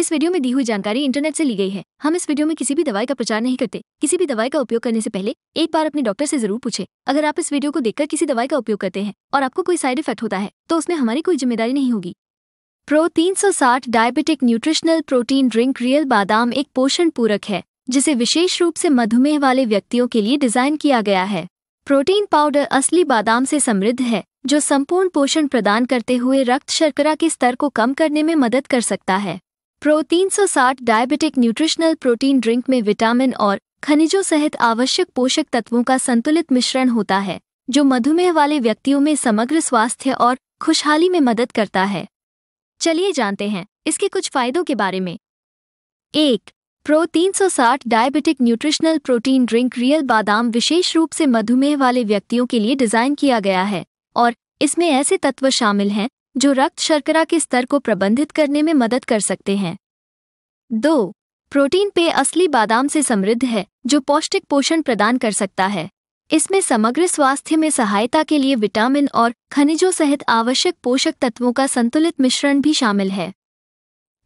इस वीडियो में दी हुई जानकारी इंटरनेट से ली गई है हम इस वीडियो में किसी भी दवाई का प्रचार नहीं करते किसी भी दवाई का उपयोग करने से पहले एक बार अपने डॉक्टर से जरूर पूछे अगर आप इस वीडियो को देखकर किसी दवाई का उपयोग करते हैं और आपको कोई साइड इफेक्ट होता है तो उसमें हमारी कोई जिम्मेदारी नहीं होगी प्रो तीन diabetic nutritional protein drink real बादाम एक पोषण पूरक है जिसे विशेष रूप से मधुमेह वाले व्यक्तियों के लिए डिजाइन किया गया है प्रोटीन पाउडर असली बादाम से समृद्ध है जो संपूर्ण पोषण प्रदान करते हुए रक्त शर्करा के स्तर को कम करने में मदद कर सकता है pro 360 diabetic nutritional protein drink में विटामिन और खनिजों सहित आवश्यक पोषक तत्वों का संतुलित मिश्रण होता है जो मधुमेह वाले व्यक्तियों में समग्र स्वास्थ्य और खुशहाली में मदद करता है चलिए जानते हैं इसके कुछ फायदों के बारे में एक pro 360 diabetic nutritional protein drink real बादाम विशेष रूप से मधुमेह वाले व्यक्तियों के लिए डिज़ाइन किया गया है और इसमें ऐसे तत्व शामिल हैं जो रक्त शर्करा के स्तर को प्रबंधित करने में मदद कर सकते हैं दो प्रोटीन पेय असली बादाम से समृद्ध है जो पौष्टिक पोषण प्रदान कर सकता है इसमें समग्र स्वास्थ्य में सहायता के लिए विटामिन और खनिजों सहित आवश्यक पोषक तत्वों का संतुलित मिश्रण भी शामिल है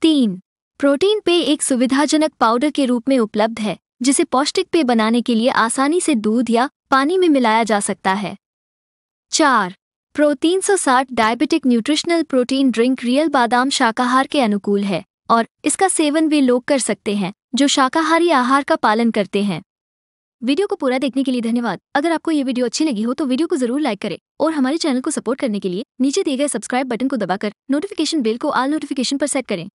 तीन प्रोटीन पेय एक सुविधाजनक पाउडर के रूप में उपलब्ध है जिसे पौष्टिक पेय बनाने के लिए आसानी से दूध या पानी में मिलाया जा सकता है चार pro 360 diabetic nutritional protein drink real बादाम शाकाहार के अनुकूल है और इसका सेवन वे लोग कर सकते हैं जो शाकाहारी आहार का पालन करते हैं वीडियो को पूरा देखने के लिए धन्यवाद अगर आपको ये वीडियो अच्छी लगी हो तो वीडियो को जरूर लाइक करें और हमारे चैनल को सपोर्ट करने के लिए नीचे दिए गए सब्सक्राइब बटन को दबाकर नोटिफिकेशन बेल को आल नोटिफिकेशन पर सेट करें